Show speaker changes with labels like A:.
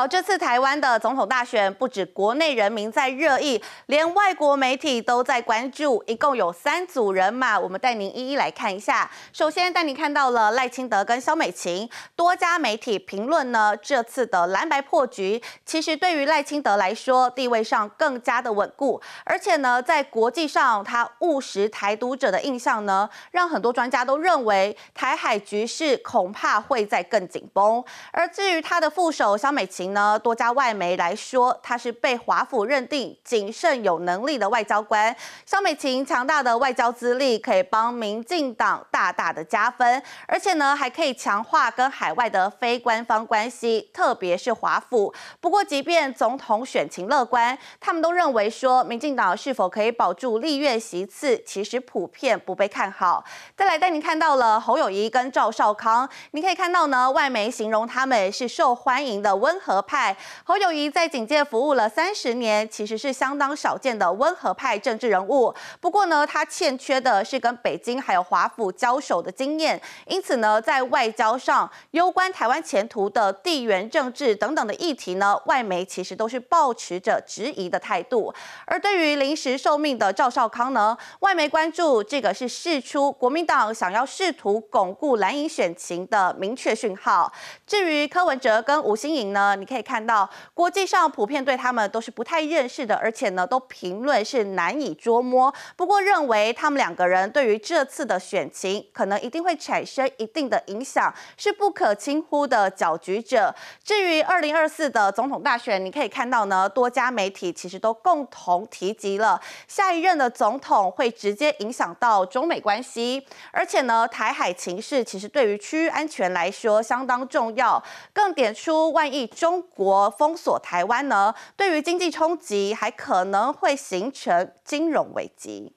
A: 好，这次台湾的总统大选不止国内人民在热议，连外国媒体都在关注。一共有三组人马，我们带您一一来看一下。首先带您看到了赖清德跟萧美琴。多家媒体评论呢，这次的蓝白破局，其实对于赖清德来说，地位上更加的稳固。而且呢，在国际上，他务实台独者的印象呢，让很多专家都认为，台海局势恐怕会在更紧绷。而至于他的副手萧美琴。呢？多家外媒来说，他是被华府认定谨慎有能力的外交官。肖美琴强大的外交资历可以帮民进党大大的加分，而且呢，还可以强化跟海外的非官方关系，特别是华府。不过，即便总统选情乐观，他们都认为说，民进党是否可以保住立院席次，其实普遍不被看好。再来带您看到了侯友谊跟赵少康，你可以看到呢，外媒形容他们是受欢迎的温和。派侯友谊在警界服务了三十年，其实是相当少见的温和派政治人物。不过呢，他欠缺的是跟北京还有华府交手的经验，因此呢，在外交上攸关台湾前途的地缘政治等等的议题呢，外媒其实都是抱持着质疑的态度。而对于临时受命的赵少康呢，外媒关注这个是事出国民党想要试图巩固蓝营选情的明确讯号。至于柯文哲跟吴新颖呢？你可以看到，国际上普遍对他们都是不太认识的，而且呢，都评论是难以捉摸。不过，认为他们两个人对于这次的选情，可能一定会产生一定的影响，是不可轻忽的搅局者。至于二零二四的总统大选，你可以看到呢，多家媒体其实都共同提及了下一任的总统会直接影响到中美关系，而且呢，台海情势其实对于区域安全来说相当重要，更点出万一中。中国封锁台湾呢，对于经济冲击，还可能会形成金融危机。